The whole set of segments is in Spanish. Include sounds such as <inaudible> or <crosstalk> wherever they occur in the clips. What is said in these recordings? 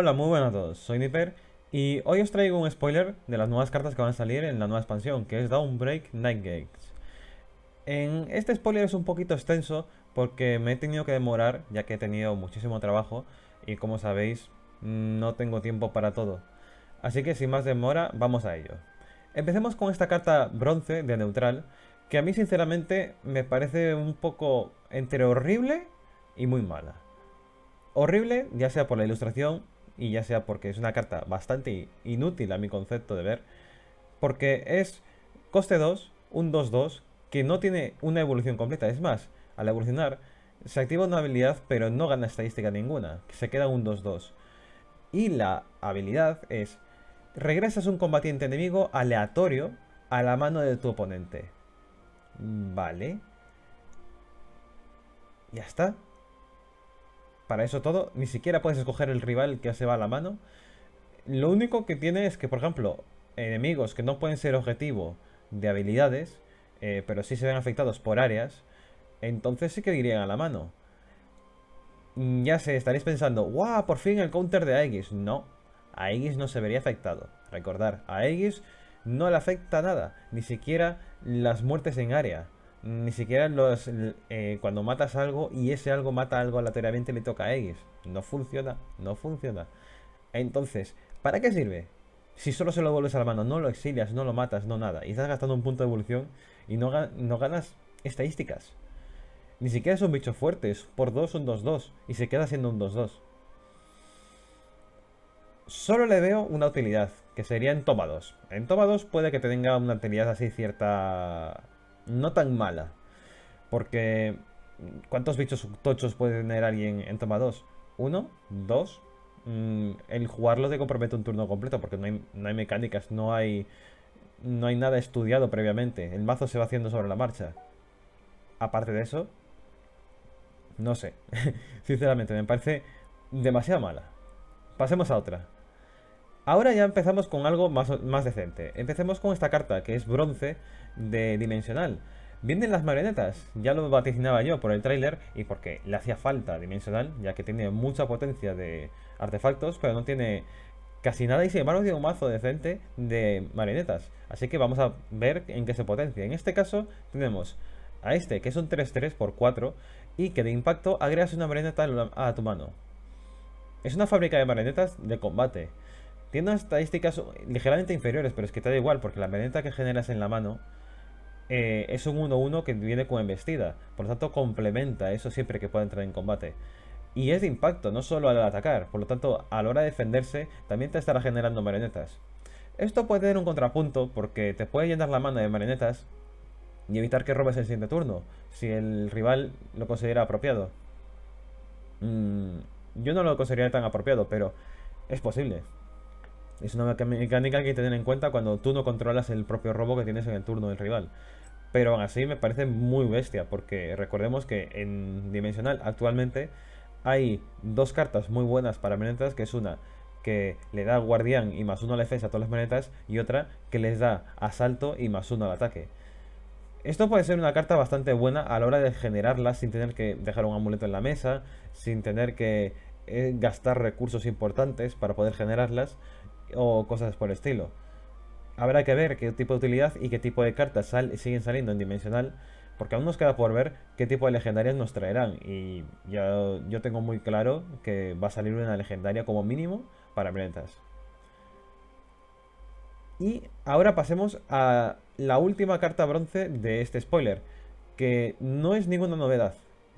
Hola, muy buenas a todos, soy Nipper y hoy os traigo un spoiler de las nuevas cartas que van a salir en la nueva expansión, que es Downbreak Night Gates. En este spoiler es un poquito extenso porque me he tenido que demorar, ya que he tenido muchísimo trabajo y como sabéis, no tengo tiempo para todo. Así que sin más demora, vamos a ello. Empecemos con esta carta bronce de neutral, que a mí sinceramente me parece un poco entre horrible y muy mala. Horrible, ya sea por la ilustración, y ya sea porque es una carta bastante inútil a mi concepto de ver, porque es coste 2, un 2-2, que no tiene una evolución completa. Es más, al evolucionar, se activa una habilidad, pero no gana estadística ninguna, se queda un 2-2. Y la habilidad es, regresas un combatiente enemigo aleatorio a la mano de tu oponente. Vale. Ya está para eso todo. Ni siquiera puedes escoger el rival que se va a la mano. Lo único que tiene es que, por ejemplo, enemigos que no pueden ser objetivo de habilidades, eh, pero sí se ven afectados por áreas, entonces sí que irían a la mano. Ya se estaréis pensando, ¡guau! por fin el counter de Aegis. No, Aegis no se vería afectado. Recordar, a Aegis no le afecta nada, ni siquiera las muertes en área. Ni siquiera los eh, cuando matas algo y ese algo mata algo aleatoriamente le toca a X. No funciona, no funciona. Entonces, ¿para qué sirve? Si solo se lo vuelves a la mano, no lo exilias, no lo matas, no nada. Y estás gastando un punto de evolución y no, ganas estadísticas. Ni siquiera son bichos fuertes. Por 2 son 2-2. Y se queda siendo un 2-2. Solo le veo una utilidad. Que sería en toma 2. En toma 2 puede que te tenga una utilidad así cierta no tan mala. Porque, mm, ¿cuántos bichos tochos puede tener alguien en toma 2? ¿Uno? ¿Dos? Mm, el jugarlo te compromete un turno completo porque no hay, no hay mecánicas, no hay, no hay nada estudiado previamente. El mazo se va haciendo sobre la marcha. Aparte de eso, no sé. <laughs> Sinceramente, me parece demasiado mala. Pasemos a otra. Ahora ya empezamos con algo más, más decente. Empecemos con esta carta, que es bronce de dimensional. Vienen las marionetas, ya lo vaticinaba yo por el tráiler y porque le hacía falta dimensional, ya que tiene mucha potencia de artefactos, pero no tiene casi nada y sin embargo tiene un mazo decente de marionetas. Así que vamos a ver en qué se potencia. En este caso tenemos a este, que es un 3-3 por 4 y que de impacto agregas una marioneta a tu mano. Es una fábrica de marionetas de combate. Tiene unas estadísticas ligeramente inferiores, pero es que te da igual, porque la marioneta que generas en la mano eh, es un 1-1 que viene con embestida. Por lo tanto, complementa eso siempre que pueda entrar en combate. Y es de impacto, no solo al atacar. Por lo tanto, a la hora de defenderse, también te estará generando marionetas. Esto puede tener un contrapunto, porque te puede llenar la mano de marionetas y evitar que robes el siguiente turno, si el rival lo considera apropiado. Mm, yo no lo consideraría tan apropiado, pero es posible. Es una mecánica que hay que tener en cuenta cuando tú no controlas el propio robo que tienes en el turno del rival. Pero aún así me parece muy bestia, porque recordemos que en Dimensional actualmente hay dos cartas muy buenas para monetas: que es una que le da guardián y más uno a la defensa a todas las monetas, y otra que les da asalto y más uno al ataque. Esto puede ser una carta bastante buena a la hora de generarlas sin tener que dejar un amuleto en la mesa, sin tener que eh, gastar recursos importantes para poder generarlas, o cosas por el estilo. Habrá que ver qué tipo de utilidad y qué tipo de cartas sal siguen saliendo en Dimensional, porque aún nos queda por ver qué tipo de legendarias nos traerán. Y yo tengo muy claro que va a salir una legendaria como mínimo para ventas. Y ahora pasemos a la última carta bronce de este spoiler, que no es ninguna novedad,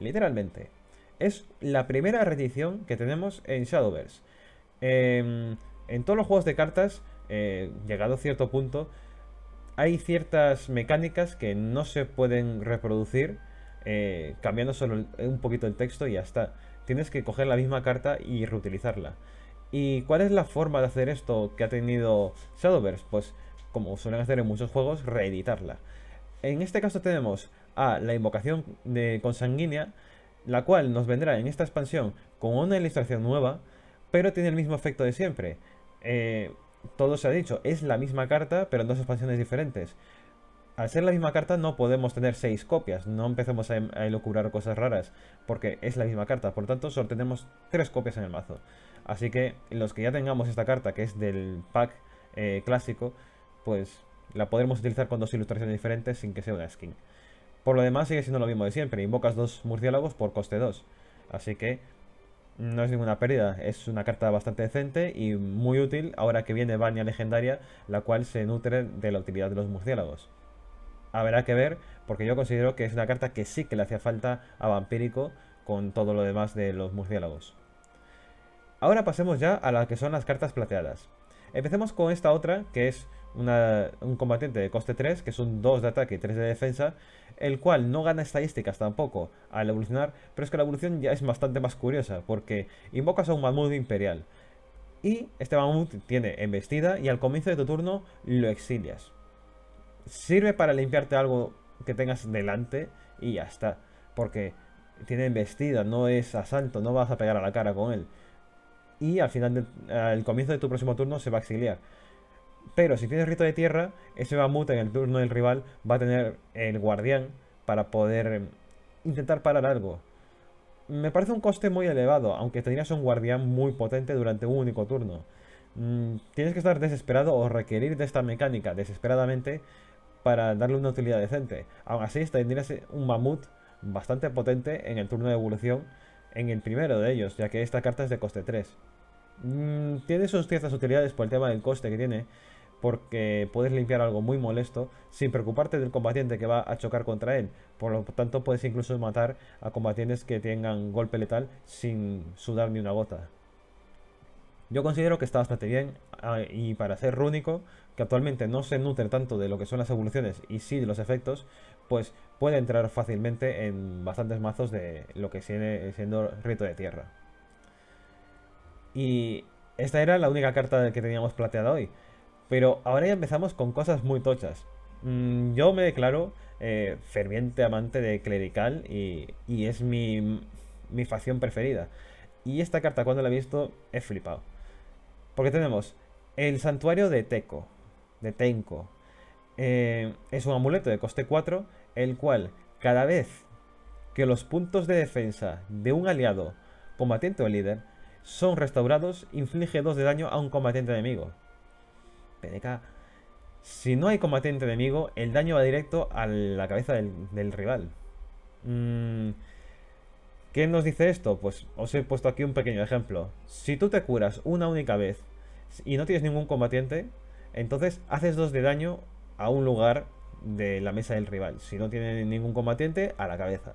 literalmente. Es la primera reedición que tenemos en Shadowverse. Eh, en todos los juegos de cartas, eh, llegado a cierto punto, hay ciertas mecánicas que no se pueden reproducir eh, cambiando solo un poquito el texto y ya está. Tienes que coger la misma carta y reutilizarla. ¿Y cuál es la forma de hacer esto que ha tenido Shadowverse? Pues como suelen hacer en muchos juegos, reeditarla. En este caso tenemos a la invocación de consanguínea, la cual nos vendrá en esta expansión con una ilustración nueva, pero tiene el mismo efecto de siempre. Eh, todo se ha dicho, es la misma carta, pero en dos expansiones diferentes. Al ser la misma carta no podemos tener seis copias, no empecemos a, em, a cosas raras, porque es la misma carta, por lo tanto solo tenemos tres copias en el mazo. Así que los que ya tengamos esta carta, que es del pack eh, clásico, pues la podremos utilizar con dos ilustraciones diferentes sin que sea una skin. Por lo demás sigue siendo lo mismo de siempre, invocas dos murciélagos por coste 2. Así que no es ninguna pérdida, es una carta bastante decente y muy útil ahora que viene Vania legendaria, la cual se nutre de la utilidad de los murciélagos. Habrá que ver, porque yo considero que es una carta que sí que le hacía falta a Vampírico con todo lo demás de los murciélagos. Ahora pasemos ya a las que son las cartas plateadas. Empecemos con esta otra, que es un combatiente de coste 3, que son 2 de ataque y 3 de defensa, el cual no gana estadísticas tampoco al evolucionar, pero es que la evolución ya es bastante más curiosa, porque invocas a un mamut imperial, y este mamut tiene embestida y al comienzo de tu turno lo exilias. Sirve para limpiarte algo que tengas delante y ya está, porque tiene embestida, no es asalto, no vas a pegar a la cara con él. Y al final, de, al comienzo de tu próximo turno se va a exiliar. Pero si tienes rito de tierra, ese mamut en el turno del rival va a tener el guardián para poder em, intentar parar algo. Me parece un coste muy elevado, aunque tendrías un guardián muy potente durante un único turno. Mm, tienes que estar desesperado o requerir de esta mecánica desesperadamente para darle una utilidad decente. Aún así, tendrías un mamut bastante potente en el turno de evolución, en el primero de ellos, ya que esta carta es de coste 3. Tienes mm, tiene sus ciertas utilidades por el tema del coste que tiene, porque puedes limpiar algo muy molesto sin preocuparte del combatiente que va a chocar contra él. Por lo tanto, puedes incluso matar a combatientes que tengan golpe letal sin sudar ni una gota. Yo considero que está bastante bien ah, y para ser rúnico, que actualmente no se nutre tanto de lo que son las evoluciones y sí de los efectos, pues puede entrar fácilmente en bastantes mazos de lo que sigue siendo Rito de Tierra. Y esta era la única carta que teníamos plateada hoy. Pero ahora ya empezamos con cosas muy tochas. Mm, yo me declaro eh, ferviente amante de Clerical y, es mi, facción preferida. Y esta carta cuando la he visto he flipado. Porque tenemos el santuario de Teco, de Tenko. Eh, es un amuleto de coste 4, el cual cada vez que los puntos de defensa de un aliado, combatiente o líder, son restaurados, inflige 2 de daño a un combatiente enemigo. Si no hay combatiente enemigo, el daño va directo a la cabeza del, rival. Mm, ¿Qué nos dice esto? Pues os he puesto aquí un pequeño ejemplo. Si tú te curas una única vez y no tienes ningún combatiente, entonces haces dos de daño a un lugar de la mesa del rival. Si no tiene ningún combatiente, a la cabeza.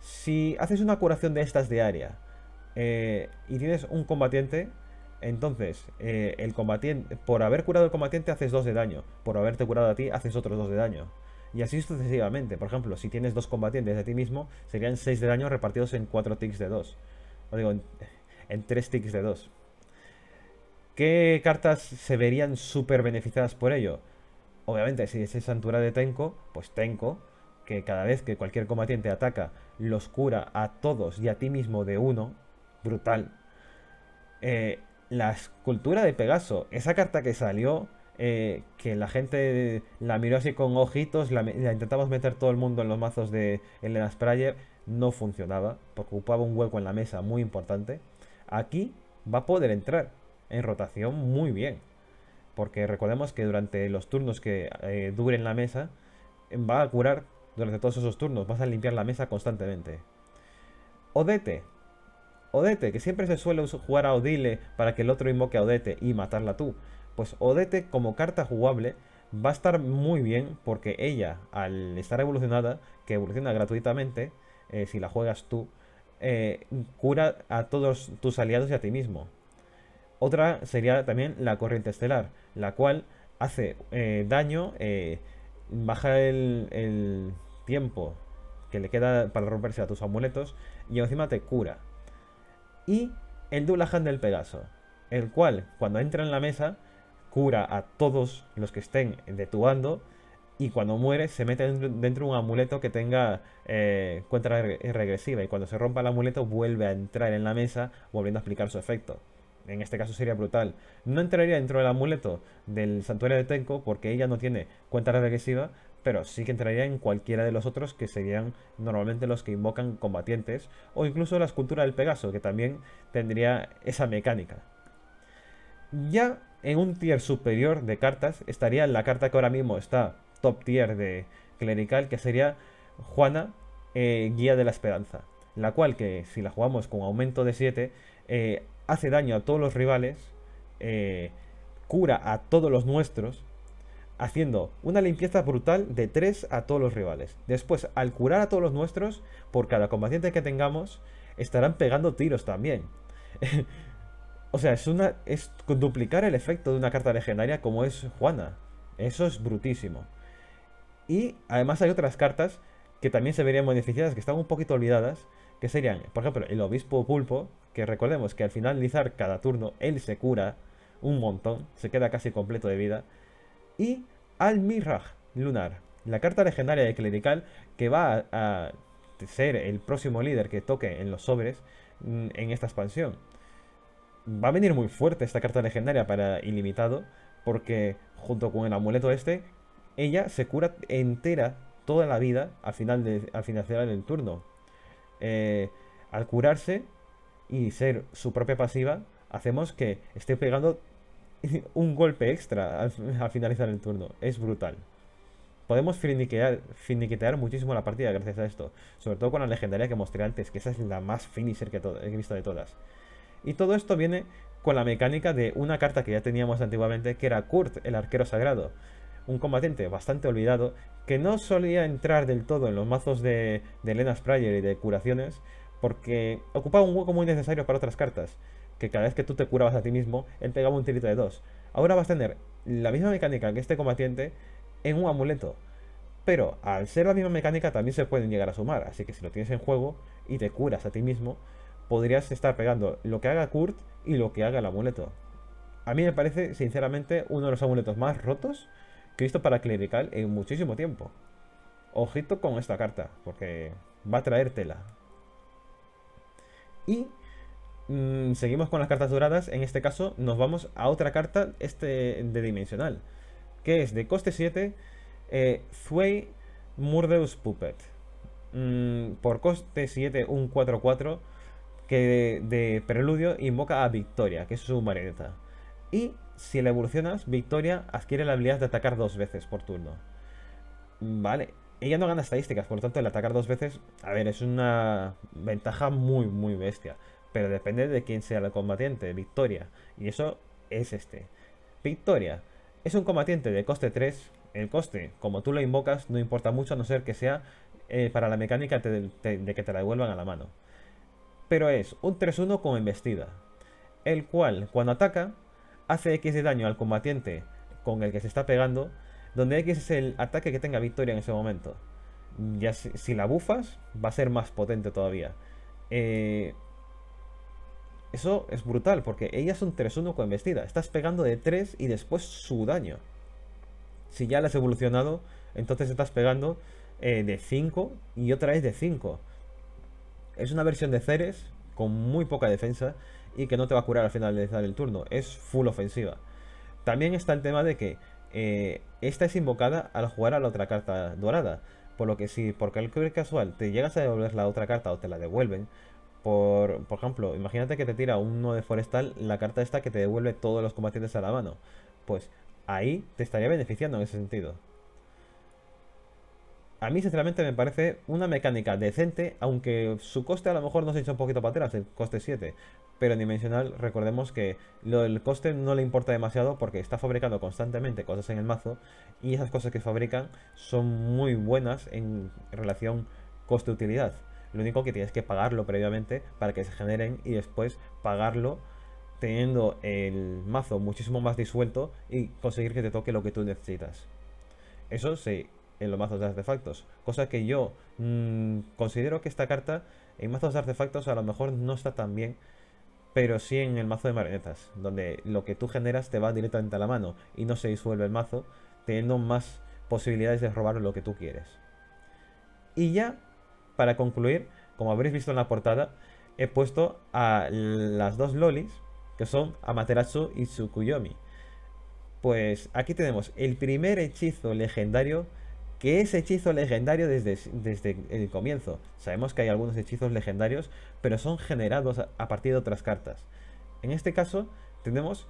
Si haces una curación de estas de área eh, y tienes un combatiente, entonces, eh, el combatiente, por haber curado al combatiente haces 2 de daño, por haberte curado a ti haces otros 2 de daño. Y así sucesivamente. Por ejemplo, si tienes dos combatientes de ti mismo, serían 6 de daño repartidos en 4 ticks de 2. O digo, en 3 ticks de 2. ¿Qué cartas se verían súper beneficiadas por ello? Obviamente, si es Santura de Tenko, pues Tenko, que cada vez que cualquier combatiente ataca, los cura a todos y a ti mismo de uno. Brutal. Eh, la escultura de Pegaso, esa carta que salió, eh, que la gente la miró así con ojitos, la, intentamos meter todo el mundo en los mazos de Elena Sprayer, no funcionaba, porque ocupaba un hueco en la mesa muy importante. Aquí va a poder entrar en rotación muy bien, porque recordemos que durante los turnos que eh, duren la mesa, va a curar durante todos esos turnos, vas a limpiar la mesa constantemente. Odete, Odete, que siempre se suele jugar a Odile para que el otro invoque a Odete y matarla tú. Pues Odete como carta jugable va a estar muy bien porque ella, al estar evolucionada, que evoluciona gratuitamente, eh, si la juegas tú, eh, cura a todos tus aliados y a ti mismo. Otra sería también la corriente estelar, la cual hace eh, daño, baja el, el tiempo que le queda para romperse a tus amuletos y encima te cura y el Dulahan del Pegaso, el cual cuando entra en la mesa cura a todos los que estén detuando y cuando muere se mete dentro de un amuleto que tenga eh, cuenta regresiva y cuando se rompa el amuleto vuelve a entrar en la mesa volviendo a explicar su efecto. En este caso sería brutal. No entraría dentro del amuleto del santuario de Tenko porque ella no tiene cuenta regresiva, pero sí que entraría en cualquiera de los otros que serían normalmente los que invocan combatientes, o incluso la escultura del Pegaso, que también tendría esa mecánica. Ya en un tier superior de cartas estaría la carta que ahora mismo está top tier de clerical, que sería Juana, eh, Guía de la Esperanza, la cual que si la jugamos con aumento de 7, eh, hace daño a todos los rivales, eh, cura a todos los nuestros, haciendo una limpieza brutal de 3 a todos los rivales. Después, al curar a todos los nuestros, por cada combatiente que tengamos, estarán pegando tiros también. <laughs> o sea, es, una, es duplicar el efecto de una carta legendaria como es Juana. Eso es brutísimo. Y además hay otras cartas que también se verían beneficiadas, que están un poquito olvidadas, que serían, por ejemplo, el Obispo Pulpo, que recordemos que al finalizar cada turno él se cura un montón, se queda casi completo de vida y al lunar, la carta legendaria de Clerical que va a, ser el próximo líder que toque en los sobres mm, en esta expansión. Va a venir muy fuerte esta carta legendaria para ilimitado, porque junto con el amuleto este, ella se cura entera toda la vida al final, de, al el turno. Eh, al curarse y ser su propia pasiva, hacemos que esté pegando <laughs> un golpe extra al, finalizar el turno. Es brutal. Podemos finiquetear muchísimo la partida gracias a esto. Sobre todo con la legendaria que mostré antes, que esa es la más finisher que, he visto de todas. Y todo esto viene con la mecánica de una carta que ya teníamos antiguamente, que era Kurt, el arquero sagrado. Un combatiente bastante olvidado, que no solía entrar del todo en los mazos de, de Elena Sprayer y de curaciones, porque ocupaba un hueco muy necesario para otras cartas que cada vez que tú te curabas a ti mismo, él pegaba un tirito de dos. Ahora vas a tener la misma mecánica que este combatiente en un amuleto. Pero al ser la misma mecánica también se pueden llegar a sumar, así que si lo tienes en juego y te curas a ti mismo, podrías estar pegando lo que haga Kurt y lo que haga el amuleto. A mí me parece, sinceramente, uno de los amuletos más rotos que he visto para clerical en muchísimo tiempo. Ojito con esta carta, porque va a traer tela. Y Mm, seguimos con las cartas doradas. En este caso nos vamos a otra carta este, de dimensional. Que es de coste 7. Eh, Murdeus Puppet. Mm, por coste 7, un 4-4. Que de, de, preludio invoca a Victoria, que es su marioneta. Y si la evolucionas, Victoria adquiere la habilidad de atacar dos veces por turno. Mm, vale. Ella no gana estadísticas, por lo tanto, el atacar dos veces, a ver, es una ventaja muy, muy bestia pero depende de quién sea el combatiente, Victoria, y eso es este. Victoria es un combatiente de coste 3, el coste, como tú lo invocas, no importa mucho a no ser que sea eh, para la mecánica de que te la devuelvan a la mano. Pero es un 3-1 con embestida, el cual cuando ataca hace X de daño al combatiente con el que se está pegando, donde X es el ataque que tenga victoria en ese momento. Ya si, si la bufas, va a ser más potente todavía. Eh, eso es brutal, porque ellas son 3-1 con vestida Estás pegando de 3 y después su daño. Si ya la has evolucionado, entonces estás pegando eh, de 5 y otra vez de 5. Es una versión de Ceres con muy poca defensa y que no te va a curar al finalizar el turno. Es full ofensiva. También está el tema de que eh, esta es invocada al jugar a la otra carta dorada. Por lo que si por cualquier casual te llegas a devolver la otra carta o te la devuelven, por, ejemplo, imagínate que te tira un de forestal la carta esta que te devuelve todos los combatientes a la mano. Pues ahí te estaría beneficiando en ese sentido. A mí, sinceramente, me parece una mecánica decente, aunque su coste a lo mejor nos hecho un poquito para atrás, el coste 7. Pero en Dimensional, recordemos que el coste no le importa demasiado porque está fabricando constantemente cosas en el mazo y esas cosas que fabrican son muy buenas en relación coste-utilidad. Lo único que tienes que pagarlo previamente para que se generen y después pagarlo teniendo el mazo muchísimo más disuelto y conseguir que te toque lo que tú necesitas. Eso sí, en los mazos de artefactos. Cosa que yo mm, considero que esta carta en mazos de artefactos a lo mejor no está tan bien, pero sí en el mazo de marionetas, donde lo que tú generas te va directamente a la mano y no se disuelve el mazo, teniendo más posibilidades de robar lo que tú quieres. Y ya para concluir, como habréis visto en la portada, he puesto a las dos lolis, que son Amaterasu y Tsukuyomi. Pues aquí tenemos el primer hechizo legendario, que es hechizo legendario desde, desde el comienzo. Sabemos que hay algunos hechizos legendarios, pero son generados a partir de otras cartas. En este caso, tenemos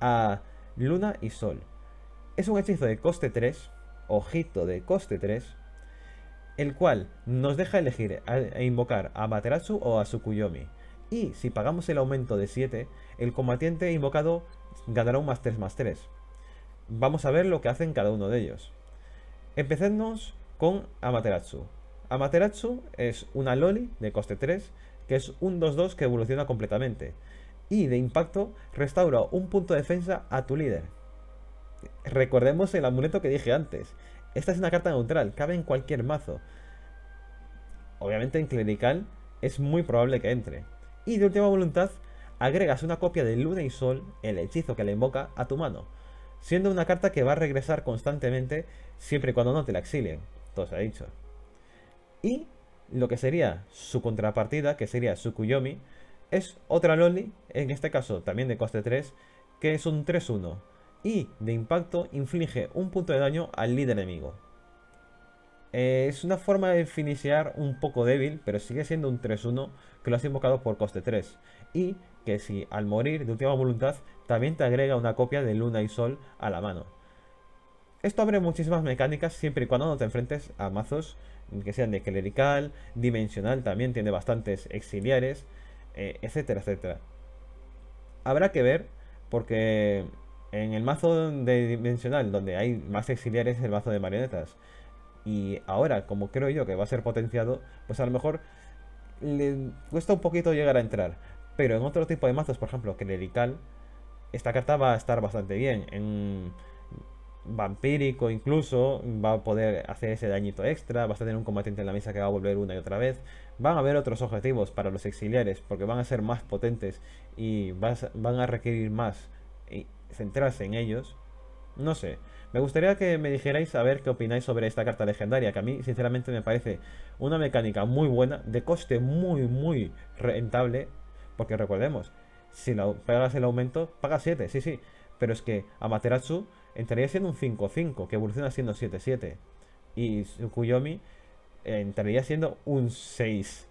a Luna y Sol. Es un hechizo de coste 3, ojito de coste 3, el cual nos deja elegir e invocar a Materasu o a Tsukuyomi. Y si pagamos el aumento de 7, el combatiente invocado ganará un más 3 más 3. Vamos a ver lo que hacen cada uno de ellos. Empecemos con Amaterasu. Amaterasu es una Loli de coste 3, que es un 2-2 que evoluciona completamente. Y de impacto, restaura un punto de defensa a tu líder. Recordemos el amuleto que dije antes. Esta es una carta neutral, cabe en cualquier mazo. Obviamente en clerical es muy probable que entre. Y de última voluntad, agregas una copia de Luna y Sol, el hechizo que la invoca, a tu mano, siendo una carta que va a regresar constantemente siempre y cuando no te la exilien, todo se ha dicho. Y lo que sería su contrapartida, que sería su kuyomi, es otra Loli, en este caso también de coste 3, que es un 3-1, y de impacto inflige un punto de daño al líder enemigo. Eh, es una forma de finiciar un poco débil, pero sigue siendo un 3-1 que lo has invocado por coste 3. Y que si al morir de última voluntad también te agrega una copia de Luna y Sol a la mano. Esto abre muchísimas mecánicas siempre y cuando no te enfrentes a mazos que sean de clerical, dimensional también tiene bastantes exiliares, etc, eh, etcétera, etcétera. Habrá que ver porque en el mazo de dimensional, donde hay más exiliares, es el mazo de marionetas. Y ahora, como creo yo que va a ser potenciado, pues a lo mejor le cuesta un poquito llegar a entrar. Pero en otro tipo de mazos, por ejemplo, clerical, esta carta va a estar bastante bien. En vampírico incluso, va a poder hacer ese dañito extra, vas a tener un combatiente en la mesa que va a volver una y otra vez. Van a haber otros objetivos para los exiliares, porque van a ser más potentes y van a requerir más centrarse en ellos. No sé. Me gustaría que me dijerais a ver qué opináis sobre esta carta legendaria, que a mí sinceramente me parece una mecánica muy buena, de coste muy, muy rentable, porque recordemos, si la, pagas el aumento, paga 7, sí, sí, pero es que Amaterasu entraría siendo un 5-5, que evoluciona siendo 7-7, y Tsukuyomi entraría siendo un 6-4,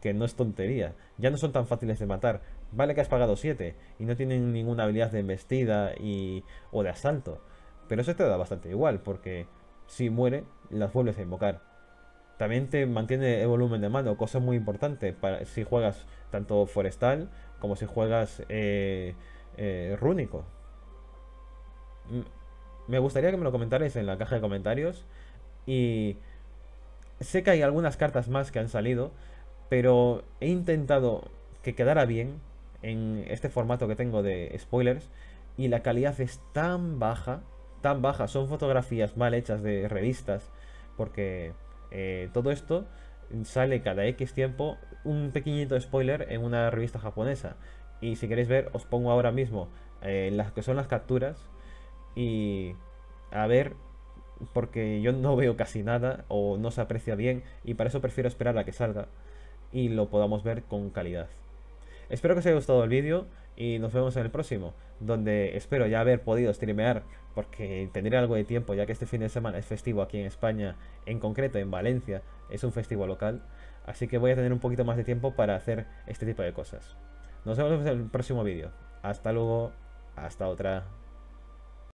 que no es tontería, ya no son tan fáciles de matar, Vale que has pagado 7 y no tienen ninguna habilidad de embestida y, o de asalto. Pero eso te da bastante igual, porque si muere, las vuelves a invocar. También te mantiene el volumen de mano, cosa muy importante para si juegas tanto forestal como si juegas eh, eh, rúnico. Me gustaría que me lo comentarais en la caja de comentarios. Y sé que hay algunas cartas más que han salido, pero he intentado que quedara bien en este formato que tengo de spoilers y la calidad es tan baja, tan baja, son fotografías mal hechas de revistas, porque eh, todo esto sale cada X tiempo un pequeñito spoiler en una revista japonesa. Y si queréis ver, os pongo ahora mismo eh, las que son las capturas y a ver, porque yo no <laughs> veo casi nada o no se aprecia bien y para eso prefiero esperar a que salga y lo podamos ver con calidad. Espero que os haya gustado el vídeo y nos vemos en el próximo, donde espero ya haber podido streamear, porque tendré algo de tiempo, ya que este fin de semana es festivo aquí en España, en concreto en Valencia, es un festivo local, así que voy a tener un poquito más de tiempo para hacer este tipo de cosas. Nos vemos en el próximo vídeo. Hasta luego, hasta otra.